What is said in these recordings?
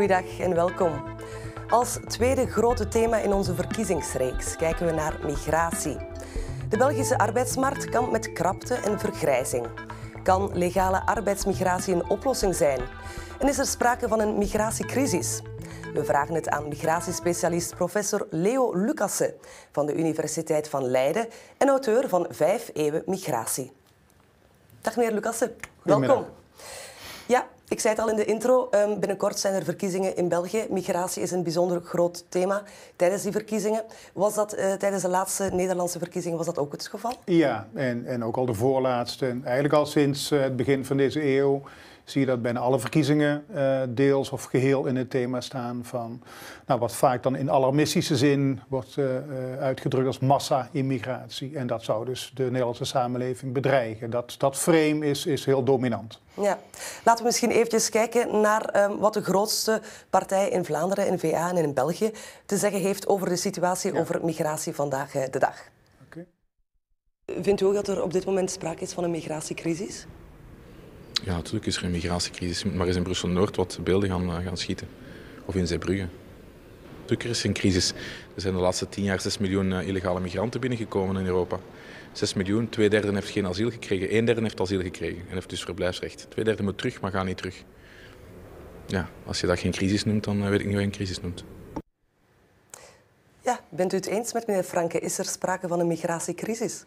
Goedendag en welkom. Als tweede grote thema in onze verkiezingsreeks kijken we naar migratie. De Belgische arbeidsmarkt kampt met krapte en vergrijzing. Kan legale arbeidsmigratie een oplossing zijn? En is er sprake van een migratiecrisis? We vragen het aan migratiespecialist professor Leo Lucassen van de Universiteit van Leiden en auteur van Vijf Eeuwen Migratie. Dag meneer Lucassen, welkom. Ik zei het al in de intro, ehm, binnenkort zijn er verkiezingen in België. Migratie is een bijzonder groot thema tijdens die verkiezingen. Was dat eh, tijdens de laatste Nederlandse verkiezingen was dat ook het geval? Ja, en, en ook al de voorlaatste. En eigenlijk al sinds eh, het begin van deze eeuw zie je dat bijna alle verkiezingen eh, deels of geheel in het thema staan van nou, wat vaak dan in alarmistische zin wordt eh, eh, uitgedrukt als massa-immigratie. En dat zou dus de Nederlandse samenleving bedreigen. Dat, dat frame is, is heel dominant. Ja. Laten we misschien eventjes kijken naar ehm, wat de grootste partij in Vlaanderen, in VA en in België te zeggen heeft over de situatie over migratie vandaag de dag. Vindt u ook dat er op dit moment sprake is van een migratiecrisis? Ja, natuurlijk is er een migratiecrisis. Maar is in Brussel-Noord wat beelden gaan, eh, gaan schieten. Of in Zeebrugge. Natuurlijk er is een crisis. Er zijn de laatste tien jaar 6 miljoen eh, illegale migranten binnengekomen in Europa. 6 miljoen, twee derde heeft geen asiel gekregen. Een derde heeft asiel gekregen en heeft dus verblijfsrecht. Twee derde moet terug, maar gaat niet terug. Ja, als je dat geen crisis noemt, dan eh, weet ik niet wat je een crisis noemt. Ja, bent u het eens met meneer Franke? Is er sprake van een migratiecrisis?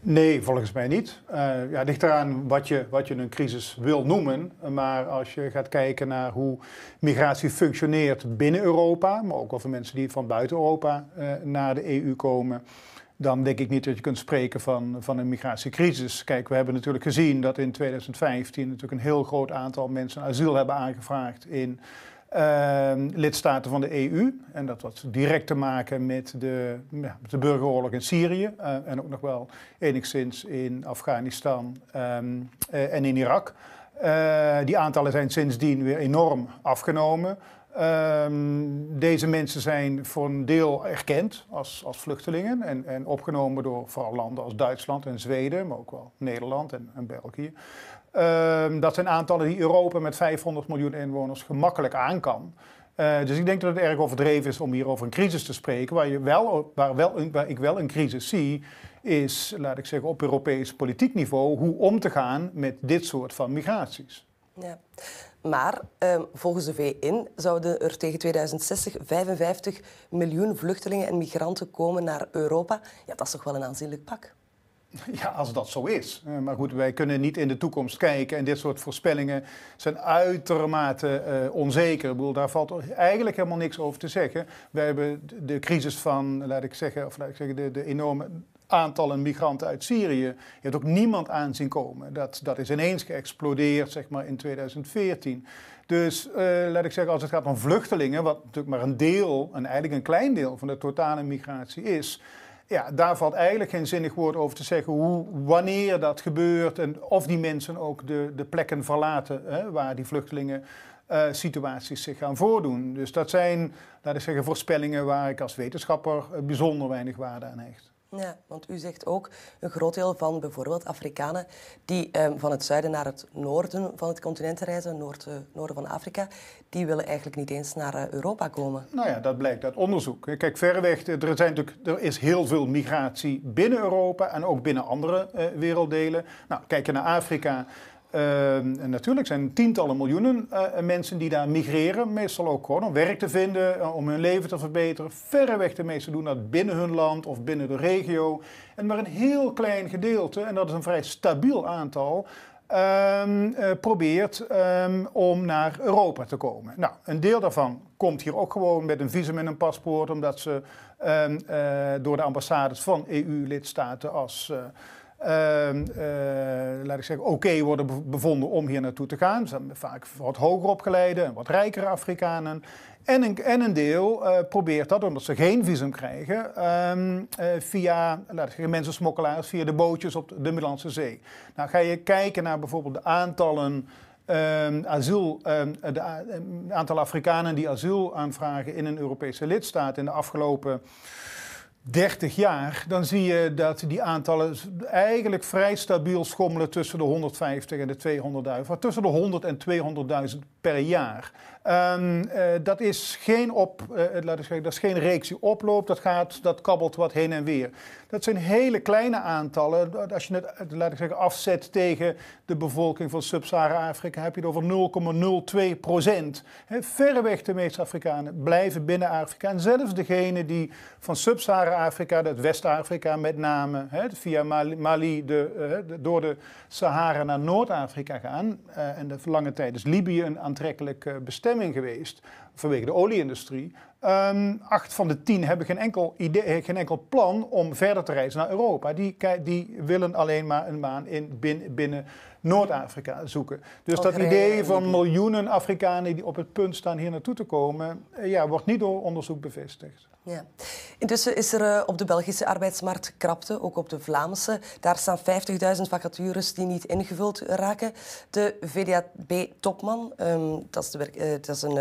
Nee, volgens mij niet. Uh, ja, ligt eraan wat je, wat je een crisis wil noemen. Maar als je gaat kijken naar hoe migratie functioneert binnen Europa, maar ook over mensen die van buiten Europa eh, naar de EU komen, dan denk ik niet dat je kunt spreken van, van een migratiecrisis. Kijk, we hebben natuurlijk gezien dat in 2015 natuurlijk een heel groot aantal mensen asiel hebben aangevraagd in Ehm, lidstaten van de EU. En dat had direct te maken met de, de burgeroorlog in Syrië eh, en ook nog wel enigszins in Afghanistan ehm, eh, en in Irak. Eh, die aantallen zijn sindsdien weer enorm afgenomen. Ehm, deze mensen zijn voor een deel erkend als, als vluchtelingen en, en opgenomen door vooral landen als Duitsland en Zweden, maar ook wel Nederland en, en België. Ehm, dat zijn aantallen die Europa met 500 miljoen inwoners gemakkelijk aan kan. Eh, dus ik denk dat het erg overdreven is om hier over een crisis te spreken. Waar, je wel, waar, wel, ik wel een crisis zie, is, laat ik zeggen, op Europees politiek niveau hoe om te gaan met dit soort van migraties. Ja. Maar ehm, volgens de VN zouden er tegen 2060 55 miljoen vluchtelingen en migranten komen naar Europa. Ja, dat is toch wel een aanzienlijk pak. Ja, als dat zo is. Eh, maar goed, wij kunnen niet in de toekomst kijken. En dit soort voorspellingen zijn uitermate eh, onzeker. Ik bedoel, daar valt eigenlijk helemaal niks over te zeggen. We hebben de, crisis van, laat ik zeggen, of laat ik zeggen, de, de enorme aantallen migranten uit Syrië. Je hebt ook niemand aan zien komen. Dat, dat is ineens geëxplodeerd, zeg maar, in 2014. Dus eh, laat ik zeggen, als het gaat om vluchtelingen, wat natuurlijk maar een deel, en eigenlijk een klein deel van de totale migratie is ja, daar valt eigenlijk geen zinnig woord over te zeggen hoe, wanneer dat gebeurt en of die mensen ook de, de plekken verlaten hè, waar die vluchtelingen eh, situaties zich gaan voordoen. Dus dat zijn, laat ik voorspellingen waar ik als wetenschapper eh, bijzonder weinig waarde aan hecht. Ja, want u zegt ook een groot deel van bijvoorbeeld Afrikanen die ehm, van het zuiden naar het noorden van het continent reizen, noord, eh, noorden van Afrika, die willen eigenlijk niet eens naar eh, Europa komen. Nou ja, dat blijkt uit onderzoek. Kijk, verreweg, er, zijn natuurlijk, er is heel veel migratie binnen Europa en ook binnen andere eh, werelddelen. Nou, kijk naar Afrika, Ehm, en natuurlijk zijn er tientallen miljoenen eh, mensen die daar migreren, meestal ook gewoon om werk te vinden, eh, om hun leven te verbeteren. Verreweg de meeste doen dat binnen hun land of binnen de regio. En maar een heel klein gedeelte, en dat is een vrij stabiel aantal, ehm, eh, probeert ehm, om naar Europa te komen. Nou, een deel daarvan komt hier ook gewoon met een visum en een paspoort, omdat ze door de ambassades van EU-lidstaten als uh, Ehm, eh, laat ik zeggen, oké worden bevonden om hier naartoe te gaan. zijn vaak wat hoger opgeleide en wat rijkere Afrikanen. En een, en een deel eh, probeert dat, omdat ze geen visum krijgen, um, via laat ik zeggen, mensensmokkelaars, via de bootjes op de Middellandse Zee. Nou ga je kijken naar bijvoorbeeld de aantallen. Um, asiel, um, de aantal Afrikanen die asiel aanvragen in een Europese lidstaat in de afgelopen 30 jaar, dan zie je dat die aantallen eigenlijk vrij stabiel schommelen tussen de 150 en de 200.000, tussen de 100 en 200.000 per jaar. Ehm, eh, dat, is geen op, eh, eh, laat zeggen, dat is geen reeks die oploopt, dat, gaat, dat kabbelt wat heen en weer. Dat zijn hele kleine aantallen. Als je het laat ik zeggen, afzet tegen de bevolking van Sub-Sahara-Afrika, heb je het over 0,02 procent. Verreweg de meeste Afrikanen blijven binnen Afrika. En zelfs degenen die van Sub-Sahara-Afrika, dat West-Afrika met name, via Mali de, door de Sahara naar Noord-Afrika gaan. en de lange tijd is Libië een aantrekkelijk bestemming geweest vanwege de olieindustrie. Um, acht van de tien hebben geen enkel, idee, eh, geen enkel plan om verder te reizen naar Europa. Die, die willen alleen maar een maan in, binnen, Noord-Afrika zoeken. Dus oh, dat idee van miljoenen Afrikanen die op het punt staan hier naartoe te komen, eh, ja, wordt niet door onderzoek bevestigd. Ja. Intussen is er eh, op de Belgische arbeidsmarkt krapte, ook op de Vlaamse. Daar staan 50.000 vacatures die niet ingevuld raken. De VDAB-topman, ehm, dat is, dat is een,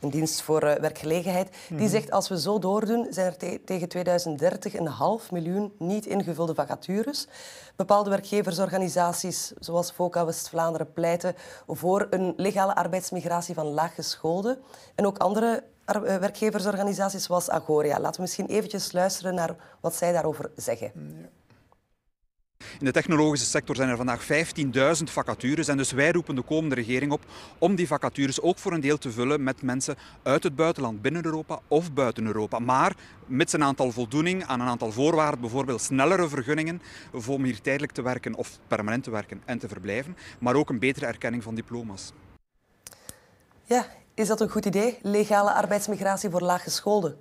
een Dienst voor eh, Werkgelegenheid. Die mhm. zegt als we zo doordoen, zijn er tegen 2030 een half miljoen niet ingevulde vacatures. Bepaalde werkgeversorganisaties zoals VOCA West-Vlaanderen pleiten voor een legale arbeidsmigratie van laaggescholden. En ook andere eh, werkgeversorganisaties zoals Agoria. Laten we misschien eventjes luisteren naar wat zij daarover zeggen. Mm, in de technologische sector zijn er vandaag 15.000 vacatures en dus wij roepen de komende regering op om die vacatures ook voor een deel te vullen met mensen uit het buitenland, binnen Europa of buiten Europa. Maar mits een aantal voldoening aan een aantal voorwaarden, bijvoorbeeld snellere vergunningen om hier tijdelijk te werken of permanent te werken en te verblijven, maar ook een betere erkenning van diploma's. Ja, is dat een goed idee? Legale arbeidsmigratie voor laaggescholden?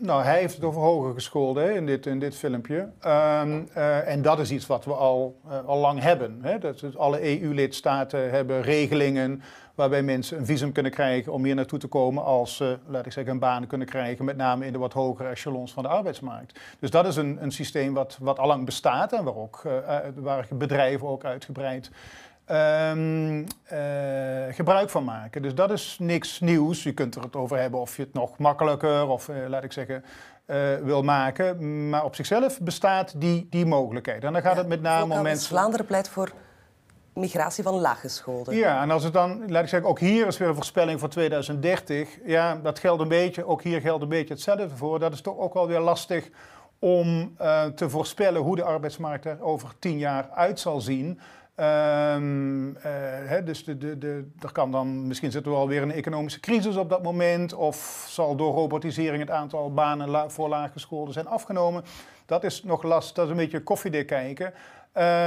Nou, hij heeft het over hoger gescholden in, dit, in dit filmpje. Ehm, eh, en dat is iets wat we al, eh, al lang hebben. Hè. Dat, alle EU-lidstaten hebben regelingen waarbij mensen een visum kunnen krijgen om hier naartoe te komen als ze, laat ik zeggen, een baan kunnen krijgen, met name in de wat hogere echelons van de arbeidsmarkt. Dus dat is een, een systeem wat, wat al lang bestaat en waar, ook, eh, waar bedrijven ook uitgebreid Ehm, eh, gebruik van maken. Dus dat is niks nieuws. Je kunt er het over hebben of je het nog makkelijker of eh, laat ik zeggen eh, wil maken. Maar op zichzelf bestaat die, die mogelijkheid. En dan gaat het met name om mensen... Vlaanderen pleit voor migratie van laaggeschoolden. Ja, en als het dan, laat ik zeggen, ook hier is weer een voorspelling voor 2030. Ja, dat geldt een beetje, ook hier geldt een beetje hetzelfde voor. Dat is toch ook wel weer lastig om te voorspellen hoe de arbeidsmarkt er over tien jaar uit zal zien. Um, ehm, uh, eh, he, dus de, de, de, er kan dan, misschien zitten we alweer in een economische crisis op dat moment, of zal door robotisering het aantal banen la, voor laaggescholden zijn afgenomen. Dat is nog last, dat is een beetje koffiedik kijken.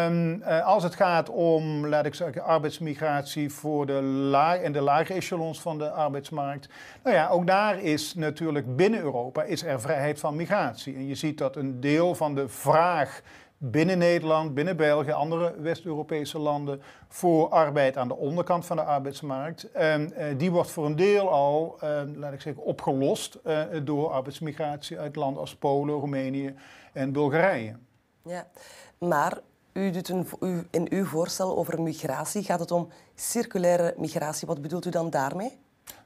Um, als het gaat om, laat ik zeggen, arbeidsmigratie voor de laag en de lage echelons van de arbeidsmarkt. Nou ja, ook daar is natuurlijk binnen Europa is er vrijheid van migratie. En je ziet dat een deel van de vraag binnen Nederland, binnen België, andere West-Europese landen voor arbeid aan de onderkant van de arbeidsmarkt. Ehm, eh, die wordt voor een deel al, ehm, laat ik zeggen, opgelost eh, door arbeidsmigratie uit landen als Polen, Roemenië en Bulgarije. Ja, maar u doet een, in uw voorstel over migratie gaat het om circulaire migratie. Wat bedoelt u dan daarmee?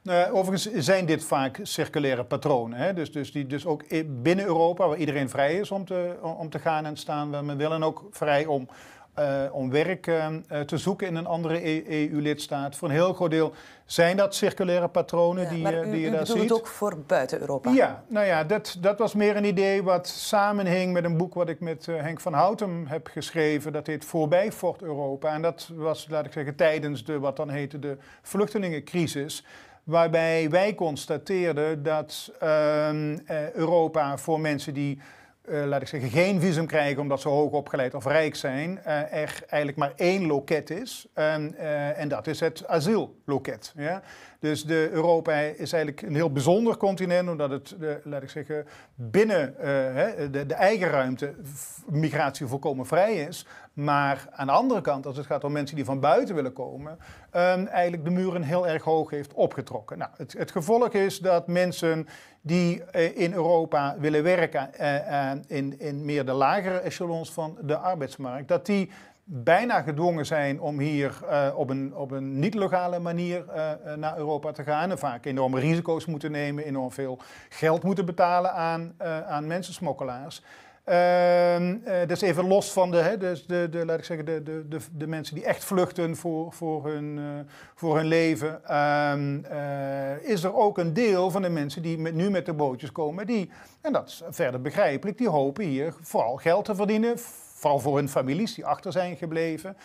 Eh, overigens zijn dit vaak circulaire patronen. Hè? Dus, dus, die, dus ook binnen Europa, waar iedereen vrij is om te, om te gaan en staan waar men wil. En ook vrij om, eh, om werk eh, te zoeken in een andere EU-lidstaat. E voor een heel groot deel zijn dat circulaire patronen die, maar u, die je u daar ziet. het ook voor buiten Europa? Ja, nou ja, dat, dat was meer een idee wat samenhing met een boek wat ik met Henk van Houtem heb geschreven. Dat heet Voorbij Fort Europa. En dat was, laat ik zeggen, tijdens de, wat dan heette de vluchtelingencrisis waarbij wij constateerden dat ehm, eh, Europa voor mensen die eh, laat ik zeggen, geen visum krijgen omdat ze hoog opgeleid of rijk zijn, uh, er eigenlijk maar één loket is. Ehm, en dat is het asiel loket. Ja? Dus de Europa is eigenlijk een heel bijzonder continent, omdat het, de, eh, laat ik zeggen, binnen eh, de, de, eigen ruimte migratie volkomen vrij is. Maar aan de andere kant, als het gaat om mensen die van buiten willen komen, ehm, eigenlijk de muren heel erg hoog heeft opgetrokken. Nou, het, het gevolg is dat mensen die eh, in Europa willen werken uh, in, in meer de lagere echelons van de arbeidsmarkt, dat die bijna gedwongen zijn om hier eh, op een, op een niet-legale manier eh, eh, naar Europa te gaan. En vaak enorme risico's moeten nemen, enorm veel geld moeten betalen aan, uh, aan mensensmokkelaars. Ehm, dat dus even los van de, hè, dus de, de, laat ik zeggen, de, de, de, mensen die echt vluchten voor, voor, hun, voor hun leven. Ehm, is er ook een deel van de mensen die nu met de bootjes komen, die, en dat is verder begrijpelijk, die hopen hier vooral geld te verdienen vooral voor hun families die achter zijn gebleven.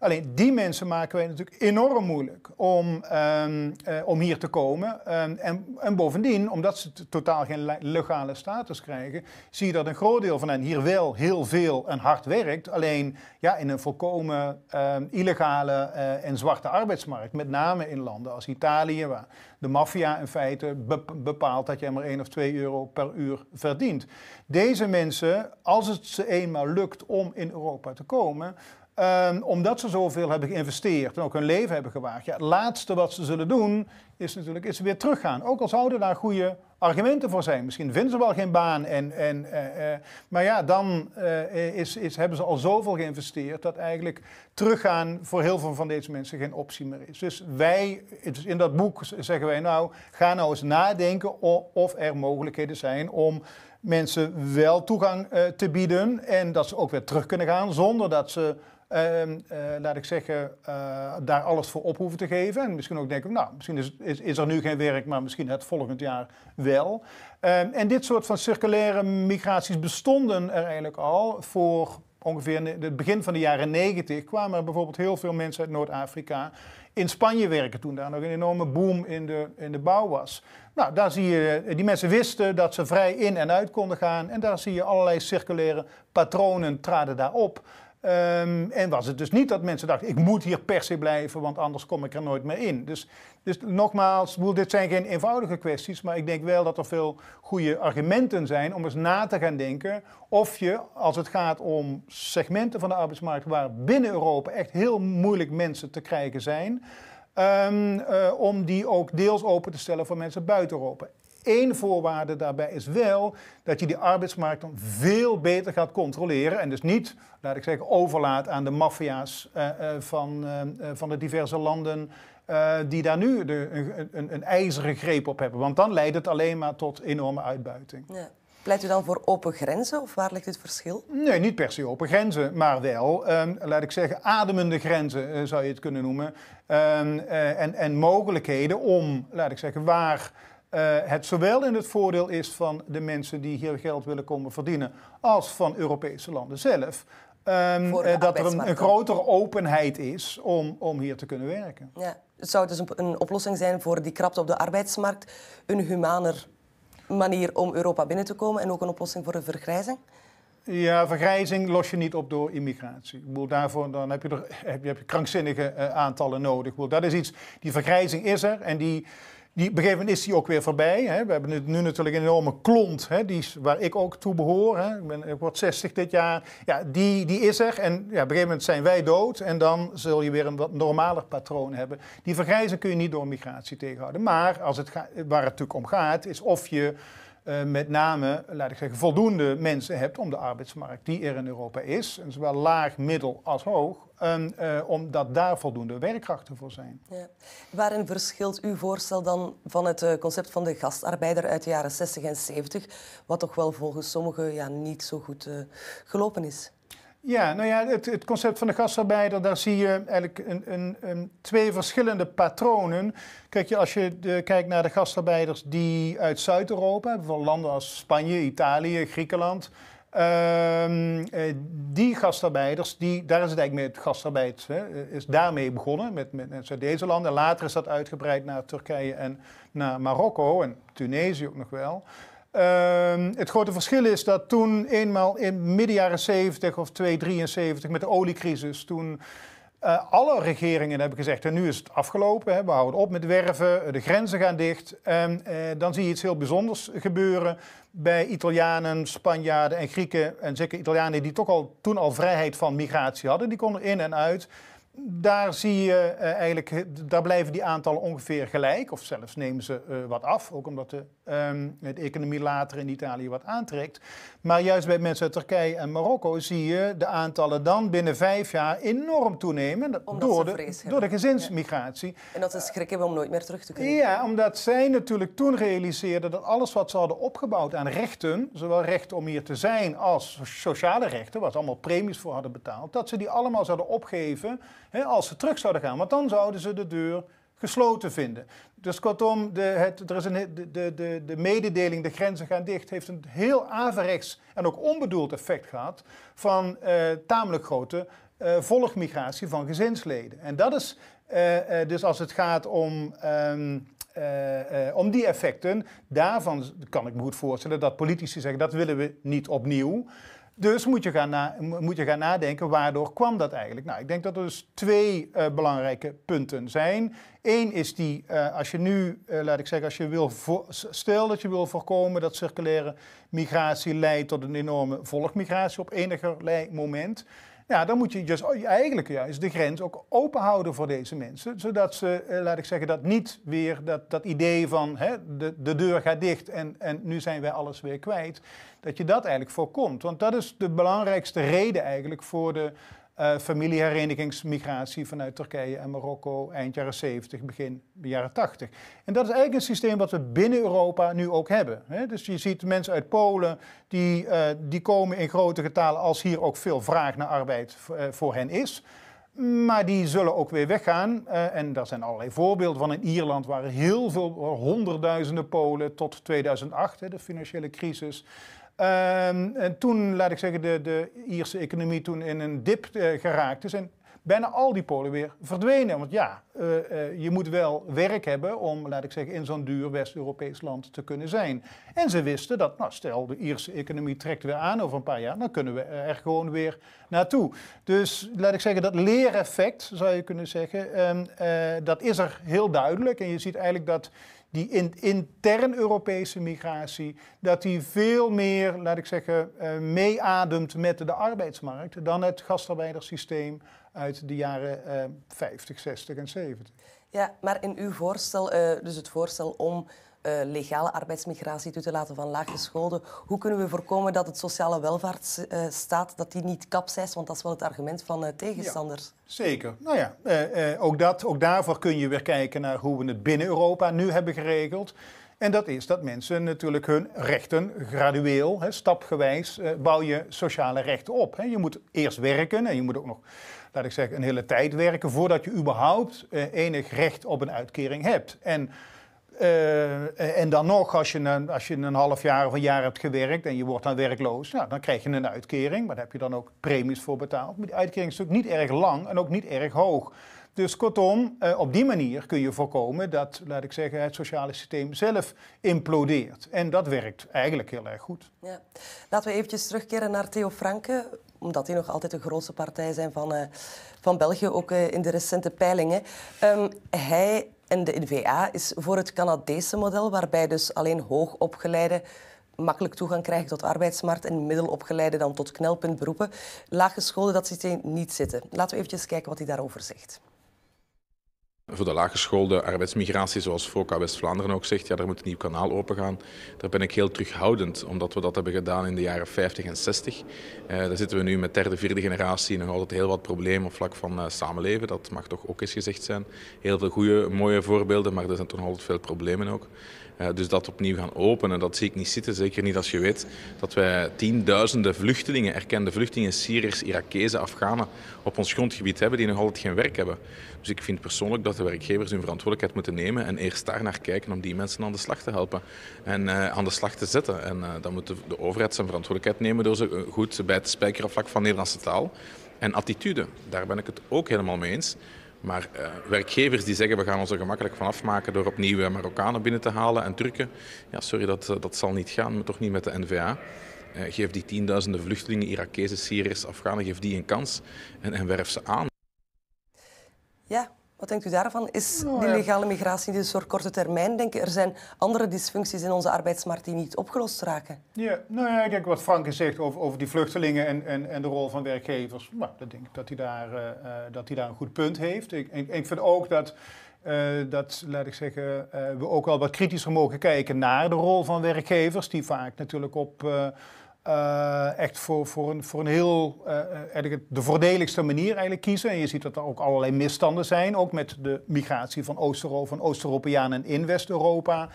Alleen die mensen maken wij natuurlijk enorm moeilijk om, ehm, eh, om hier te komen. Ehm, en, bovendien, omdat ze totaal geen legale status krijgen, zie je dat een groot deel van hen hier wel heel veel en hard werkt. Alleen ja, in een volkomen ehm, illegale eh, en zwarte arbeidsmarkt. Met name in landen als Italië, waar de maffia in feite bepaalt dat je maar 1 of 2 euro per uur verdient. Deze mensen, als het ze eenmaal lukt om in Europa te komen, Ehm, omdat ze zoveel hebben geïnvesteerd en ook hun leven hebben gewaagd. Ja, het laatste wat ze zullen doen is natuurlijk is weer teruggaan. Ook al zouden daar goede argumenten voor zijn. Misschien vinden ze wel geen baan. En, en, eh, eh. maar ja, dan eh, is, is, hebben ze al zoveel geïnvesteerd dat eigenlijk teruggaan voor heel veel van deze mensen geen optie meer is. Dus wij, in dat boek zeggen wij nou, ga nou eens nadenken of, of er mogelijkheden zijn om mensen wel toegang te bieden en dat ze ook weer terug kunnen gaan zonder dat ze Ehm, eh, laat ik zeggen, eh, daar alles voor op hoeven te geven. En misschien ook denken, nou, misschien is, is, is er nu geen werk, maar misschien het volgend jaar wel. Ehm, en dit soort van circulaire migraties bestonden er eigenlijk al voor ongeveer het begin van de jaren negentig kwamen er bijvoorbeeld heel veel mensen uit Noord-Afrika in Spanje werken toen daar nog een enorme boom in de, in de bouw was. Nou, daar zie je, eh, die mensen wisten dat ze vrij in en uit konden gaan en daar zie je allerlei circulaire patronen traden daarop. Ehm, en was het dus niet dat mensen dachten, ik moet hier per se blijven, want anders kom ik er nooit meer in. Dus, dus nogmaals, dit zijn geen eenvoudige kwesties, maar ik denk wel dat er veel goede argumenten zijn om eens na te gaan denken of je, als het gaat om segmenten van de arbeidsmarkt waar binnen Europa echt heel moeilijk mensen te krijgen zijn, ehm, eh, om die ook deels open te stellen voor mensen buiten Europa. Eén voorwaarde daarbij is wel dat je die arbeidsmarkt dan veel beter gaat controleren. En dus niet, laat ik zeggen, overlaat aan de maffia's eh, eh, van, eh, van de diverse landen. die daar nu de, een, een, ijzeren greep op hebben. Want dan leidt het alleen maar tot enorme uitbuiting. Ja. Pleit u dan voor open grenzen of waar ligt het verschil? Nee, niet per se open grenzen, maar wel, um, laat ik zeggen, ademende grenzen zou je het kunnen noemen. Ehm, en, en mogelijkheden om, laat ik zeggen, waar uh, het zowel in het voordeel is van de mensen die hier geld willen komen verdienen, als van Europese landen zelf. Ehm, eh, dat er een, grotere openheid is om, om hier te kunnen werken. Ja. Het zou dus een, een oplossing zijn voor die krapte op de arbeidsmarkt, een humaner manier om Europa binnen te komen en ook een oplossing voor de vergrijzing? Ja, vergrijzing los je niet op door immigratie. Ik bedoel, daarvoor dan heb, je er, heb, je, krankzinnige eh, aantallen nodig. Ik bedoel, dat is iets, die vergrijzing is er en die die moment is die ook weer voorbij. Hè. We hebben nu natuurlijk een enorme klont, hè, die, waar ik ook toe behoor. Hè. Ik, ben, ik word 60 dit jaar. Ja, die, die is er. En ja, op een gegeven moment zijn wij dood. En dan zul je weer een wat normaler patroon hebben. Die vergrijzen kun je niet door migratie tegenhouden. Maar als het waar het natuurlijk om gaat, is of je. Eh, met name, laat ik zeggen, voldoende mensen hebt om de arbeidsmarkt die er in Europa is, en zowel laag, middel als hoog, eh, omdat daar voldoende werkkrachten voor zijn. Ja. Waarin verschilt uw voorstel dan van het eh, concept van de gastarbeider uit de jaren 60 en 70, wat toch wel volgens sommigen ja, niet zo goed eh, gelopen is? Ja, nou ja, het, het, concept van de gastarbeider, daar zie je eigenlijk een, een, twee verschillende patronen. Kijk, als je de, kijkt naar de gastarbeiders die uit Zuid-Europa, bijvoorbeeld landen als Spanje, Italië, Griekenland, Ehm, eh, die gastarbeiders, die, daar is het eigenlijk met gastarbeid, hè, is daarmee begonnen, met, met, met deze landen. Later is dat uitgebreid naar Turkije en naar Marokko en Tunesië ook nog wel. Ehm, het grote verschil is dat toen eenmaal in midden jaren 70 of 273 met de oliecrisis, toen eh, alle regeringen hebben gezegd, en nu is het afgelopen, hè, we houden op met werven, eh, de grenzen gaan dicht. Ehm, eh, dan zie je iets heel bijzonders gebeuren bij Italianen, Spanjaarden en Grieken. En zeker Italianen die toch al, toen al vrijheid van migratie hadden, die konden in en uit. Daar zie je eigenlijk, daar blijven die aantallen ongeveer gelijk, of zelfs nemen ze wat af, ook omdat de het ehm, de economie later in Italië wat aantrekt. Maar juist bij mensen uit Turkije en Marokko zie je de aantallen dan binnen vijf jaar enorm toenemen. door, de, door de gezinsmigratie. En dat is schrik om nooit meer terug te kunnen. Ja, omdat zij natuurlijk toen realiseerden dat alles wat ze hadden opgebouwd aan rechten, zowel recht om hier te zijn als sociale rechten, waar allemaal premies voor hadden betaald, dat ze die allemaal zouden opgeven hè, als ze terug zouden gaan. Want dan zouden ze de deur gesloten vinden. Dus kortom, de, het, er is een, de, de, de, mededeling, de grenzen gaan dicht, heeft een heel averechts en ook onbedoeld effect gehad van eh, tamelijk grote uh, volgmigratie van gezinsleden. En dat is eh, dus als het gaat om. Ehm, om die effecten, daarvan kan ik me goed voorstellen dat politici zeggen dat willen we niet opnieuw. Dus moet je, gaan na, moet je gaan nadenken, waardoor kwam dat eigenlijk? Nou, ik denk dat er dus twee eh, belangrijke punten zijn. Eén is die, eh, als je nu, eh, laat ik zeggen, als je wil stel dat je wil voorkomen dat circulaire migratie leidt tot een enorme volgmigratie op enigerlei moment ja, dan moet je dus oh, eigenlijk juist de grens ook open houden voor deze mensen. Zodat ze, eh, laat ik zeggen, dat niet weer dat, dat idee van hè, de, de deur gaat dicht en, en nu zijn wij alles weer kwijt. Dat je dat eigenlijk voorkomt. Want dat is de belangrijkste reden eigenlijk voor de eh, familieherenigingsmigratie vanuit Turkije en Marokko eind jaren 70, begin jaren 80. En dat is eigenlijk een systeem wat we binnen Europa nu ook hebben. Hè? Dus je ziet mensen uit Polen, die, eh, die komen in grote getalen als hier ook veel vraag naar arbeid eh, voor hen is. Maar die zullen ook weer weggaan. en daar zijn allerlei voorbeelden van. In Ierland waren heel veel, honderdduizenden Polen tot 2008, de financiële crisis. Ehm, en toen, laat ik zeggen, de, de Ierse economie toen in een dip uh, geraakt is. Dus en bijna al die Polen weer verdwenen. Want ja, eh, eh, je moet wel werk hebben om, laat ik zeggen, in zo'n duur West-Europees land te kunnen zijn. En ze wisten dat, nou stel, de Ierse economie trekt weer aan over een paar jaar, dan kunnen we er gewoon weer naartoe. Dus laat ik zeggen, dat leereffect, zou je kunnen zeggen, ehm, dat is er heel duidelijk. En je ziet eigenlijk dat die in, intern Europese migratie, dat die veel meer, laat ik zeggen, eh, meeademt met de arbeidsmarkt dan het gastarbeidersysteem uit de jaren 50, eh, 60 en 70. Ja, maar in uw voorstel, eh, dus het voorstel om eh, legale arbeidsmigratie toe te laten van laaggescholden? Hoe kunnen we voorkomen dat het sociale welvaartsstaat eh, dat die niet kapseist? Want dat is wel het argument van uh, tegenstanders. zeker. Nou ja, ook, dat, ook daarvoor kun je weer kijken naar hoe we het binnen Europa nu hebben geregeld. En dat is dat mensen natuurlijk hun rechten gradueel, hè, stapgewijs, bouw je sociale rechten op. Hè. Je moet eerst werken en je moet ook nog, laat ik zeggen, een hele tijd werken voordat je überhaupt enig recht op een uitkering hebt. En eh, en dan nog, als je, een, als je een half jaar of een jaar hebt gewerkt en je wordt dan werkloos, nou, dan krijg je een uitkering, maar daar heb je dan ook premies voor betaald. Maar die uitkering is natuurlijk niet erg lang en ook niet erg hoog. Dus kortom, eh, op die manier kun je voorkomen dat, laat ik zeggen, het sociale systeem zelf implodeert. En dat werkt eigenlijk heel erg goed. Ja. Laten we eventjes terugkeren naar Theo Franke, omdat die nog altijd een grote partij zijn van, eh, van België, ook in de recente peilingen. Ehm, hij en de NVA is voor het Canadese model, waarbij dus alleen hoogopgeleide makkelijk toegang krijgen tot arbeidsmarkt en middelopgeleide dan tot knelpuntberoepen. Lage dat zitten niet zitten. Laten we even kijken wat hij daarover zegt. Voor de laaggeschoolde arbeidsmigratie, zoals FOCA West-Vlaanderen ook zegt, ja, daar moet een nieuw kanaal opengaan. Daar ben ik heel terughoudend, omdat we dat hebben gedaan in de jaren 50 en 60. Eh, daar zitten we nu met derde, vierde generatie nog altijd heel wat problemen op vlak van eh, samenleven. Dat mag toch ook eens gezegd zijn. Heel veel goede, mooie voorbeelden, maar er zijn toch nog altijd veel problemen ook dus dat opnieuw gaan openen, dat zie ik niet zitten. Zeker niet als je weet dat wij tienduizenden vluchtelingen, erkende vluchtelingen, Syriërs, Irakezen, Afghanen op ons grondgebied hebben die nog altijd geen werk hebben. Dus ik vind persoonlijk dat de werkgevers hun verantwoordelijkheid moeten nemen en eerst daar naar kijken om die mensen aan de slag te helpen en eh, aan de slag te zetten. En eh, dan moet de, de, overheid zijn verantwoordelijkheid nemen door ze eh, goed bij het spijkeren vlak van Nederlandse taal en attitude. Daar ben ik het ook helemaal mee eens. Maar eh, werkgevers die zeggen we gaan ons er gemakkelijk van afmaken door opnieuw eh, Marokkanen binnen te halen en Turken. Ja, sorry, dat, eh, dat zal niet gaan, maar toch niet met de NVA. Uh, geef die tienduizenden vluchtelingen, Irakezen, Syriërs, Afghanen, geef die een kans en, en werf ze aan. Wat denkt u daarvan? Is nou, die legale migratie dus soort korte termijn denken? Er zijn andere dysfuncties in onze arbeidsmarkt die niet opgelost raken. Ja, nou ja, ik denk wat Frank zegt over, over die vluchtelingen en, en, en de rol van werkgevers. Nou, dat denk ik dat hij daar, eh, eh, dat hij daar een goed punt heeft. Ik, ik, vind ook dat... Eh, dat, laat ik zeggen, we ook wel wat kritischer mogen kijken naar de rol van werkgevers, die vaak natuurlijk op, eh, echt voor, voor, een, voor een heel, eh, eh, eigenlijk de voordeligste manier eigenlijk kiezen. En je ziet dat er ook allerlei misstanden zijn, ook met de migratie van, oost van Oost-Europeanen in West-Europa.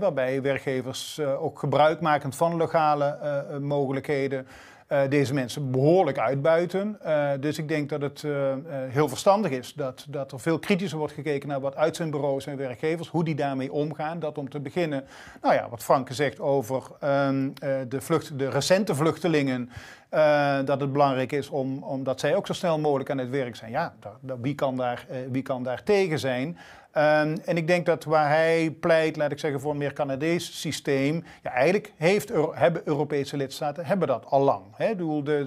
Waarbij werkgevers ook gebruik maken van legale mogelijkheden eh, deze mensen behoorlijk uitbuiten. Eh, dus ik denk dat het eh, heel verstandig is dat, dat er veel kritischer wordt gekeken naar wat uitzendbureaus en werkgevers, hoe die daarmee omgaan. Dat om te beginnen, nou ja, wat Franke zegt over ehm, de, vlucht, de recente vluchtelingen eh, dat het belangrijk is om, om zij ook zo snel mogelijk aan het werk zijn. Ja, daar, wie, kan daar, eh, wie kan daar tegen zijn? Ehm, en ik denk dat waar hij pleit, laat ik zeggen, voor een meer Canadees systeem. Ja, eigenlijk heeft, hebben Europese lidstaten hebben dat al lang.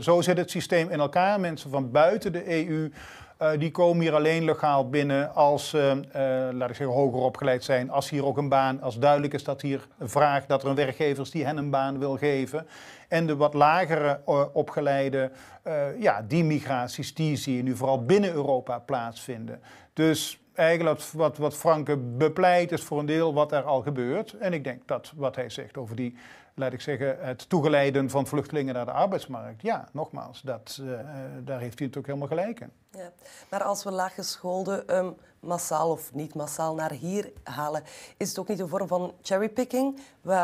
Zo zit het systeem in elkaar. Mensen van buiten de EU eh, die komen hier alleen legaal binnen als, uh, uh, laat ik zeggen, hoger opgeleid zijn. Als hier ook een baan, als duidelijk is dat hier een vraag, dat er een werkgever is die hen een baan wil geven. En de wat lagere opgeleide, ja, die migraties, die zie je nu vooral binnen Europa plaatsvinden. Dus eigenlijk wat, wat Franke bepleit is voor een deel wat er al gebeurt. En ik denk dat wat hij zegt over die laat ik zeggen, het toegeleiden van vluchtelingen naar de arbeidsmarkt. Ja, nogmaals, dat, eh, eh, daar heeft hij natuurlijk helemaal gelijk in. Ja. Maar als we laaggeschoolden um, ehm, massaal of niet massaal naar hier halen, is het ook niet een vorm van cherrypicking?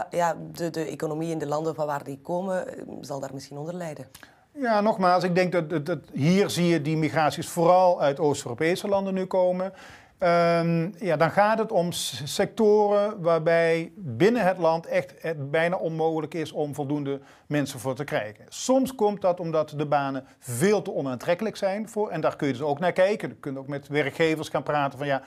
Ja, de, de economie in de landen van waar die komen ehm, zal daar misschien onder lijden. Ja, nogmaals, ik denk dat, dat, hier zie je die migraties vooral uit Oost-Europese landen nu komen. Ehm, ja, dan gaat het om sectoren waarbij binnen het land echt het bijna onmogelijk is om voldoende mensen voor te krijgen. Soms komt dat omdat de banen veel te onaantrekkelijk zijn voor, en daar kun je dus ook naar kijken. Je kunt ook met werkgevers gaan praten van ja,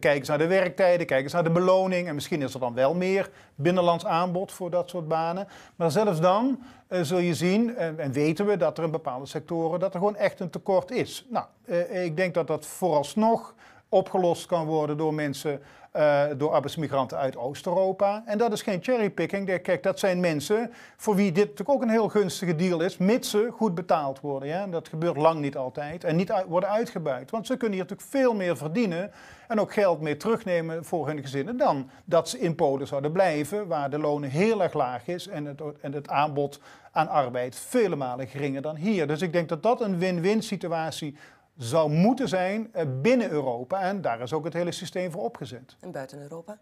kijk eens naar de werktijden, kijk eens naar de beloning en misschien is er dan wel meer binnenlands aanbod voor dat soort banen. Maar zelfs dan eh, zul je zien en, weten we dat er in bepaalde sectoren dat er gewoon echt een tekort is. Nou, eh, ik denk dat dat vooralsnog opgelost kan worden door mensen, eh, door arbeidsmigranten uit Oost-Europa. En dat is geen cherrypicking. Kijk, dat zijn mensen voor wie dit natuurlijk ook een heel gunstige deal is, mits ze goed betaald worden. Ja? dat gebeurt lang niet altijd. En niet worden uitgebuit. Want ze kunnen hier natuurlijk veel meer verdienen en ook geld meer terugnemen voor hun gezinnen dan dat ze in Polen zouden blijven, waar de lonen heel erg laag is en het, en het aanbod aan arbeid vele malen geringer dan hier. Dus ik denk dat dat een win-win situatie zou moeten zijn eh, binnen Europa. En daar is ook het hele systeem voor opgezet. En buiten Europa?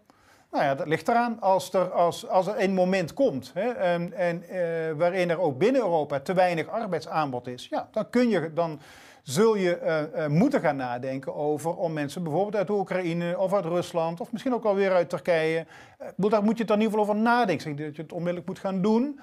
Nou ja, dat ligt eraan als er, als, als er een moment komt hè, en, en eh, waarin er ook binnen Europa te weinig arbeidsaanbod is. Ja, dan kun je dan zul je eh, moeten gaan nadenken over om mensen bijvoorbeeld uit Oekraïne of uit Rusland of misschien ook alweer uit Turkije. Uh, daar moet je het dan in ieder geval over nadenken. Zeg, dat je het onmiddellijk moet gaan doen.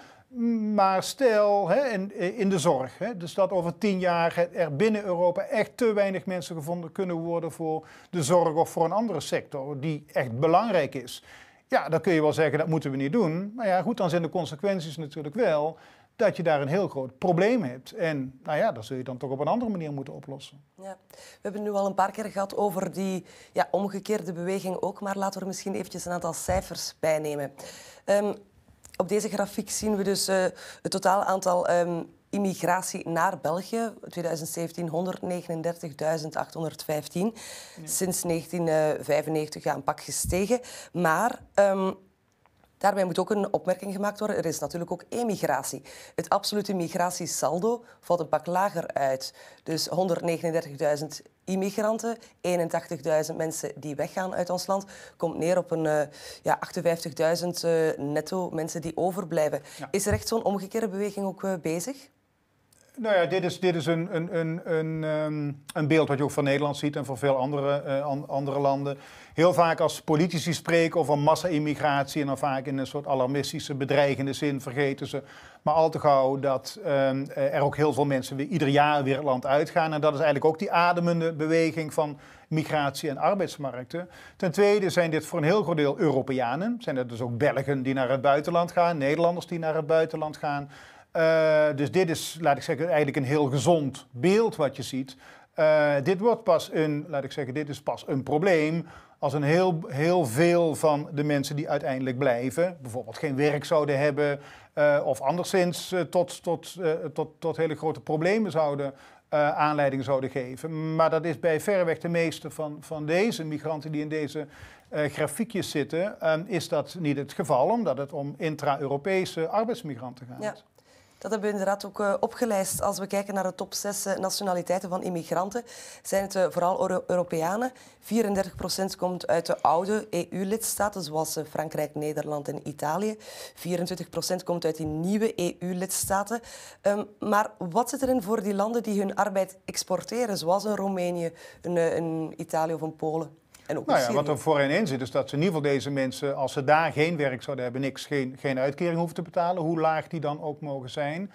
Maar stel, hè, in, in, de zorg, hè, dus dat over tien jaar er binnen Europa echt te weinig mensen gevonden kunnen worden voor de zorg of voor een andere sector die echt belangrijk is. Ja, dan kun je wel zeggen dat moeten we niet doen. Maar ja, goed, dan zijn de consequenties natuurlijk wel dat je daar een heel groot probleem hebt. En nou ja, dat zul je dan toch op een andere manier moeten oplossen. Ja. We hebben nu al een paar keer gehad over die ja, omgekeerde beweging ook, maar laten we er misschien eventjes een aantal cijfers bij nemen. Ehm, op deze grafiek zien we dus eh, het totaal aantal ehm, immigratie naar België. 2017 139.815. Sinds 1995 eh, ja, een pak gestegen. Maar ehm, Daarbij moet ook een opmerking gemaakt worden. Er is natuurlijk ook emigratie. Het absolute migratiesaldo valt een pak lager uit. Dus 139.000 immigranten, 81.000 mensen die weggaan uit ons land, komt neer op een uh, ja, 58.000 eh, netto mensen die overblijven. Is er echt zo'n omgekeerde beweging ook eh, bezig? Nou ja, dit is, dit is een, een, een, een, ehm, een beeld wat je ook van Nederland ziet en van veel andere, eh, andere landen. Heel vaak als politici spreken over massa-immigratie en dan vaak in een soort alarmistische, bedreigende zin vergeten ze. Maar al te gauw dat ehm, eh, er ook heel veel mensen weer ieder jaar weer het land uitgaan. En dat is eigenlijk ook die ademende beweging van migratie en arbeidsmarkten. Ten tweede zijn dit voor een heel groot deel Europeanen. Zijn dat dus ook Belgen die naar het buitenland gaan, Nederlanders die naar het buitenland gaan. Eh, dus dit is, laat ik zeggen, eigenlijk een heel gezond beeld wat je ziet. Eh, dit wordt pas een, laat ik zeggen, dit is pas een probleem als een heel, heel veel van de mensen die uiteindelijk blijven, bijvoorbeeld geen werk zouden hebben eh, of anderszins tot, tot, tot, tot hele grote problemen zouden aanleiding zouden geven. Maar dat is bij verreweg de meeste van, van deze migranten die in deze uh, grafiekjes zitten, ehm, is dat niet het geval, omdat het om intra-Europese arbeidsmigranten gaat. Ja. Dat hebben we inderdaad ook eh, opgelijst. Als we kijken naar de top 6 eh, nationaliteiten van immigranten, zijn het eh, vooral Europeanen. 34% komt uit de oude EU-lidstaten, zoals Frankrijk, Nederland en Italië. 24% komt uit die nieuwe EU-lidstaten. Ehm, maar wat zit erin voor die landen die hun arbeid exporteren, zoals een Roemenië, een, een Italië of een Polen? En ook nou ja, wat er voor in zit, is dat ze in ieder geval deze mensen, als ze daar geen werk zouden hebben, niks, geen, geen uitkering hoeven te betalen, hoe laag die dan ook mogen zijn.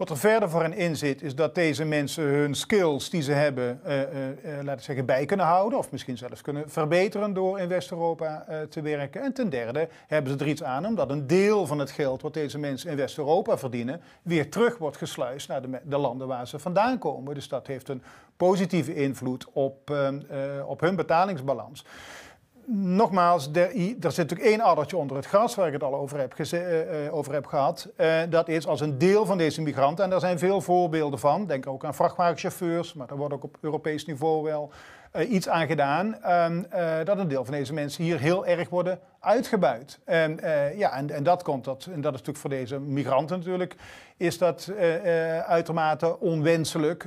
Wat er verder voor hen in zit, is dat deze mensen hun skills die ze hebben, eh, eh, eh, laten zeggen, bij kunnen houden. Of misschien zelfs kunnen verbeteren door in West-Europa te werken. En ten derde hebben ze er iets aan omdat een deel van het geld wat deze mensen in West-Europa verdienen, weer terug wordt gesluist naar de, de, landen waar ze vandaan komen. Dus dat heeft een positieve invloed op, ehm, op hun betalingsbalans nogmaals, de, er zit natuurlijk één addertje onder het gras waar ik het al over heb, eh, eh, over heb gehad. Eh, dat is als een deel van deze migranten, en daar zijn veel voorbeelden van, denk ook aan vrachtwagenchauffeurs, maar dat wordt ook op Europees niveau wel eh, iets aan gedaan ehm, eh, dat een deel van deze mensen hier heel erg worden uitgebuit. En, eh, ja, en, en dat komt, dat, en dat is natuurlijk voor deze migranten natuurlijk, is dat uitermate onwenselijk.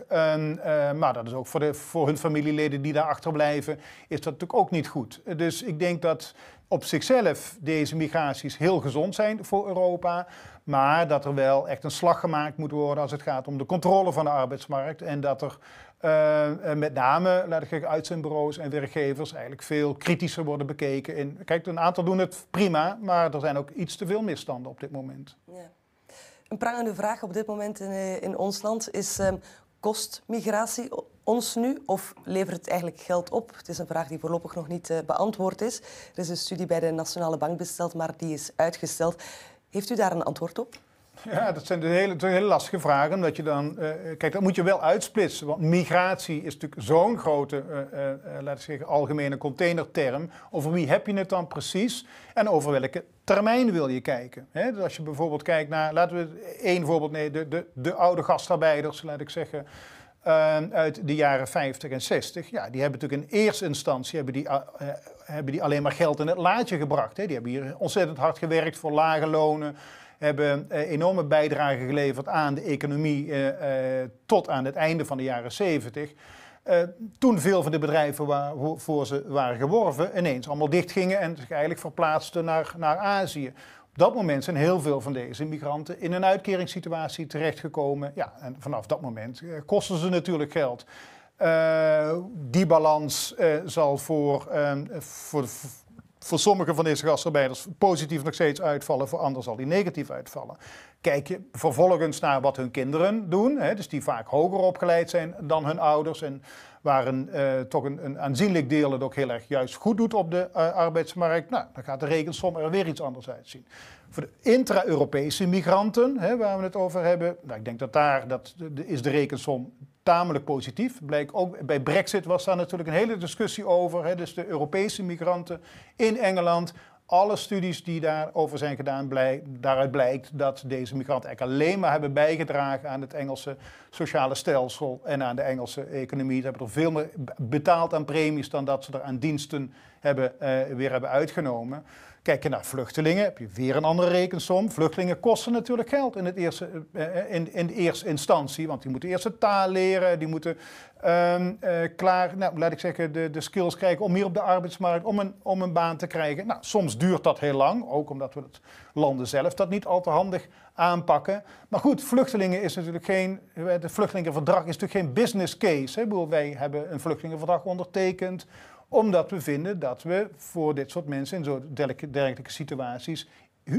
maar dat is ook voor, de, voor hun familieleden die daar achterblijven, is dat natuurlijk ook niet goed. Dus ik denk dat op zichzelf deze migraties heel gezond zijn voor Europa. Maar dat er wel echt een slag gemaakt moet worden als het gaat om de controle van de arbeidsmarkt. En dat er eh, met name laat ik uitzendbureaus en werkgevers eigenlijk veel kritischer worden bekeken. In, kijk, een aantal doen het prima, maar er zijn ook iets te veel misstanden op dit moment. Ja. Een prangende vraag op dit moment in, eh, in ons land is: ehm, kost migratie ons nu of levert het eigenlijk geld op? Het is een vraag die voorlopig nog niet eh, beantwoord is. Er is een studie bij de Nationale Bank besteld, maar die is uitgesteld. Heeft u daar een antwoord op? Ja, dat zijn de hele, hele lastige vragen. Omdat je dan, eh, eh, kijk, dat moet je wel uitsplitsen. Want migratie is natuurlijk zo'n grote, uh, eh, uh, laten we zeggen, algemene containerterm. Over wie heb je het dan precies? En over welke termijn wil je kijken? Hè? Dus als je bijvoorbeeld kijkt naar, laten we één voorbeeld nemen, de, de, de oude gastarbeiders, laat ik zeggen. uit de jaren 50 en 60. Ja, die hebben natuurlijk in eerste instantie hebben die, hebben die alleen maar geld in het laadje gebracht. Hè. Die hebben hier ontzettend hard gewerkt voor lage lonen hebben eh, enorme bijdrage geleverd aan de economie eh, eh, tot aan het einde van de jaren 70. toen veel van de bedrijven waarvoor ze waren geworven ineens allemaal dichtgingen en zich eigenlijk verplaatsten naar, naar Azië. Op dat moment zijn heel veel van deze migranten in een uitkeringssituatie terechtgekomen. Ja, en vanaf dat moment kosten ze natuurlijk geld. die balans zal voor, voor, voor sommige van deze gastarbeiders positief nog steeds uitvallen, voor anderen zal die negatief uitvallen. Kijk je vervolgens naar wat hun kinderen doen, hè, dus die vaak hoger opgeleid zijn dan hun ouders en waar een, eh, toch een, een, aanzienlijk deel het ook heel erg juist goed doet op de eh, arbeidsmarkt, nou, dan gaat de rekensom er weer iets anders uitzien. Voor de intra-Europese migranten, hè, waar we het over hebben, nou, ik denk dat daar dat, is de rekensom tamelijk positief. Bleek ook bij Brexit was daar natuurlijk een hele discussie over. Hè, dus de Europese migranten in Engeland. Alle studies die daarover zijn gedaan, blij, daaruit blijkt dat deze migranten eigenlijk alleen maar hebben bijgedragen aan het Engelse sociale stelsel en aan de Engelse economie. Ze hebben er veel meer betaald aan premies dan dat ze er aan diensten hebben, eh, weer hebben uitgenomen. Kijk je naar vluchtelingen, heb je weer een andere rekensom. Vluchtelingen kosten natuurlijk geld in, het eerste, eh, eh, in, in de eerste instantie, want die moeten eerst de taal leren, die moeten ehm, eh, klaar, nou, laat ik zeggen, de, de skills krijgen om hier op de arbeidsmarkt, om een, om een baan te krijgen. Nou, soms duurt dat heel lang, ook omdat we het landen zelf dat niet al te handig aanpakken. Maar goed, vluchtelingen is natuurlijk geen, het vluchtelingenverdrag is natuurlijk geen business case. Hè? wij hebben een vluchtelingenverdrag ondertekend omdat we vinden dat we voor dit soort mensen in zo'n dergelijke situaties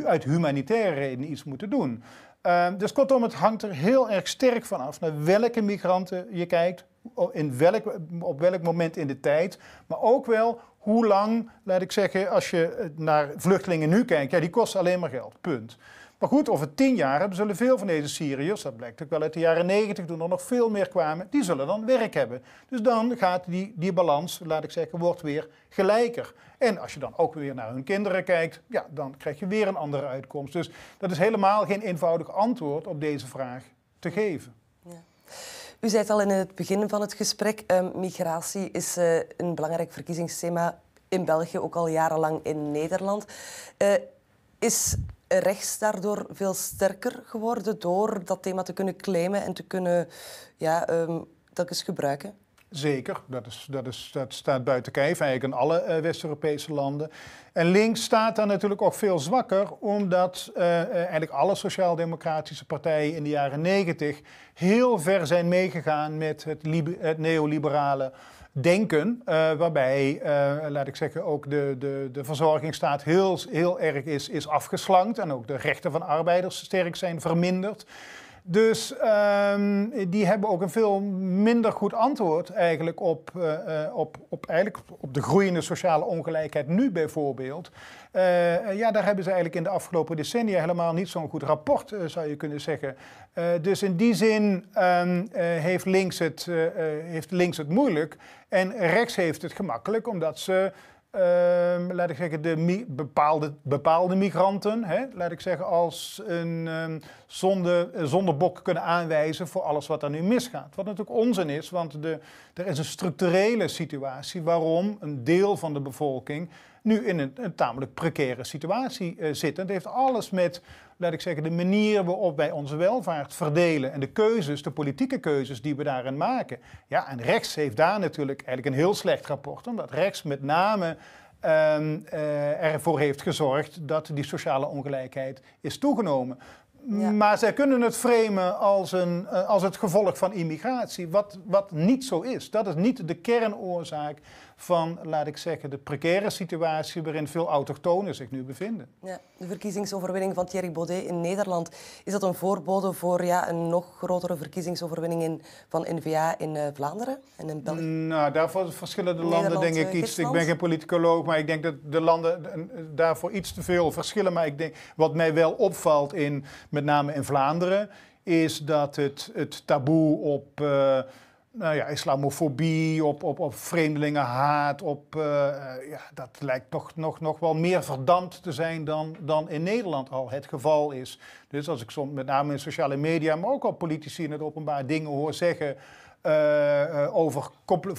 uit humanitaire redenen iets moeten doen. Ehm, dus kortom, het hangt er heel erg sterk van af naar welke migranten je kijkt, in welk, op welk moment in de tijd, maar ook wel hoe lang, laat ik zeggen, als je eh, naar vluchtelingen nu kijkt, ja, die kosten alleen maar geld, punt. Maar goed, over tien jaar zullen veel van deze Syriërs, dat blijkt ook wel uit de jaren negentig, toen er nog veel meer kwamen, die zullen dan werk hebben. Dus dan gaat die, die balans, laat ik zeggen, wordt weer gelijker. En als je dan ook weer naar hun kinderen kijkt, ja, dan krijg je weer een andere uitkomst. Dus dat is helemaal geen eenvoudig antwoord op deze vraag te geven. Ja. U zei het al in het begin van het gesprek, ehm, migratie is eh, een belangrijk verkiezingsthema in België, ook al jarenlang in Nederland. Eh, is rechts daardoor veel sterker geworden door dat thema te kunnen claimen en te kunnen ja, um, telkens gebruiken? Zeker, dat, is, dat, is, dat staat buiten kijf, eigenlijk in alle eh, West-Europese landen. En links staat daar natuurlijk ook veel zwakker, omdat eh, eh, eigenlijk alle sociaal-democratische partijen in de jaren negentig heel ver zijn meegegaan met het, het neoliberale denken, eh, waarbij, eh, laat ik zeggen, ook de, de, de verzorgingsstaat heel, heel erg is, is afgeslankt en ook de rechten van arbeiders sterk zijn verminderd. Dus ehm, die hebben ook een veel minder goed antwoord eigenlijk op, eh, op, op, eigenlijk op de groeiende sociale ongelijkheid nu bijvoorbeeld. Eh, eh, ja, daar hebben ze eigenlijk in de afgelopen decennia helemaal niet zo'n goed rapport, eh, zou je kunnen zeggen. dus in die zin ehm, heeft, links het, heeft links het moeilijk en rechts heeft het gemakkelijk, omdat ze. Ehm, laat ik zeggen, de bepaalde, bepaalde migranten, hè, laat ik zeggen, als een um, zonde, zondebok kunnen aanwijzen voor alles wat er nu misgaat. Wat natuurlijk onzin is, want de, er is een structurele situatie waarom een deel van de bevolking nu in een, een tamelijk precaire situatie uh, zitten. Het heeft alles met, laat ik zeggen, de manier waarop wij onze welvaart verdelen en de keuzes, de politieke keuzes die we daarin maken. Ja, en rechts heeft daar natuurlijk eigenlijk een heel slecht rapport, omdat rechts met name ehm, eh, ervoor heeft gezorgd dat die sociale ongelijkheid is toegenomen. Maar zij kunnen het framen als, een, eh, als het gevolg van immigratie, wat, wat niet zo is. Dat is niet de kernoorzaak van, laat ik zeggen, de precaire situatie waarin veel autochtonen zich nu bevinden. Ja, de verkiezingsoverwinning van Thierry Baudet in Nederland, is dat een voorbode voor ja, een nog grotere verkiezingsoverwinning in, van NVA in eh, Vlaanderen en in België? Nou, daarvoor verschillen de landen denk ik eh, iets. Ik ben geen politicoloog, maar ik denk dat de landen daarvoor iets te veel verschillen. Maar ik denk, wat mij wel opvalt, in, met name in Vlaanderen, is dat het, het taboe op... Eh, nou ja, islamofobie, op, op, op vreemdelingenhaat, op, eh, eh, ja, dat lijkt toch nog, nog wel meer verdampt te zijn dan, dan in Nederland al het geval is. Dus als ik soms met name in sociale media, maar ook al politici in het openbaar dingen hoor zeggen eh, over,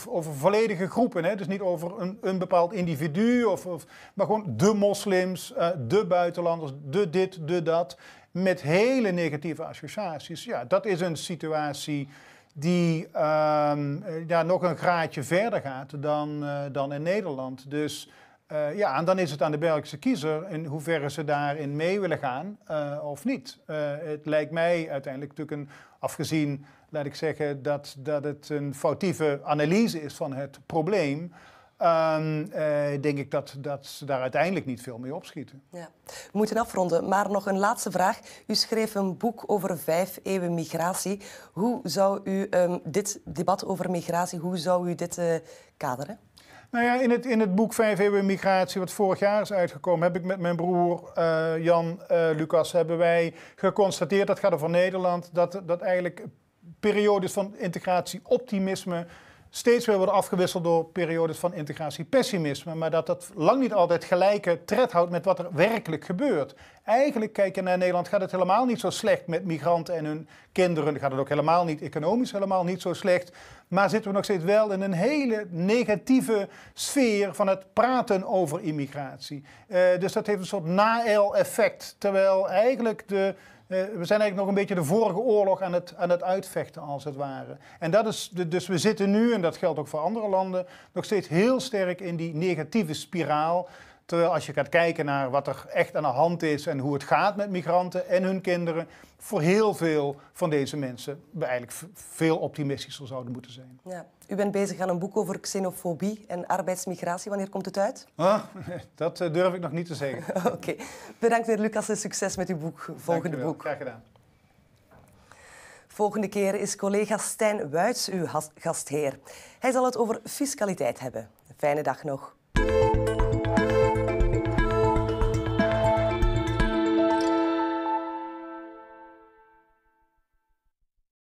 over volledige groepen, hè? dus niet over een, een bepaald individu, of, of, maar gewoon de moslims, de buitenlanders, de dit, de dat, met hele negatieve associaties. Ja, dat is een situatie die ehm, eh, ja, nog een graadje verder gaat dan, eh, dan in Nederland. Dus eh, ja, en dan is het aan de Belgische kiezer in hoeverre ze daarin mee willen gaan of niet. het lijkt mij uiteindelijk natuurlijk een, afgezien, laat ik zeggen, dat, dat het een foutieve analyse is van het probleem. Ehm, eh, denk ik dat, dat ze daar uiteindelijk niet veel mee opschieten. Ja. We moeten afronden, maar nog een laatste vraag. U schreef een boek over vijf eeuwen migratie. Hoe zou u ehm, dit debat over migratie, hoe zou u dit eh, kaderen? Nou ja, in het, in het boek Vijf Eeuwen Migratie, wat vorig jaar is uitgekomen, heb ik met mijn broer eh, Jan Lucas, hebben wij geconstateerd, dat gaat over Nederland, dat, dat eigenlijk periodes van integratieoptimisme steeds weer worden afgewisseld door periodes van integratiepessimisme, maar dat dat lang niet altijd gelijke tred houdt met wat er werkelijk gebeurt. Eigenlijk, kijken naar Nederland, gaat het helemaal niet zo slecht met migranten en hun kinderen. Gaat het ook helemaal niet, economisch helemaal niet zo slecht. Maar zitten we nog steeds wel in een hele negatieve sfeer van het praten over immigratie. Eh, dus dat heeft een soort nael effect Terwijl eigenlijk de eh, we zijn eigenlijk nog een beetje de vorige oorlog aan het, aan het uitvechten, als het ware. En dat is dus we zitten nu, en dat geldt ook voor andere landen, nog steeds heel sterk in die negatieve spiraal. Terwijl als je gaat kijken naar wat er echt aan de hand is en hoe het gaat met migranten en hun kinderen, voor heel veel van deze mensen we eigenlijk veel optimistischer zouden moeten zijn. Ja. U bent bezig aan een boek over xenofobie en arbeidsmigratie. Wanneer komt het uit? Ah, dat eh, durf ik nog niet te zeggen. Oké. Bedankt, meneer Lucas. En succes met uw boek, volgende boek. Graag gedaan. Volgende keer is collega Stijn Wuits uw gastheer. Hij zal het over fiscaliteit hebben. fijne dag nog.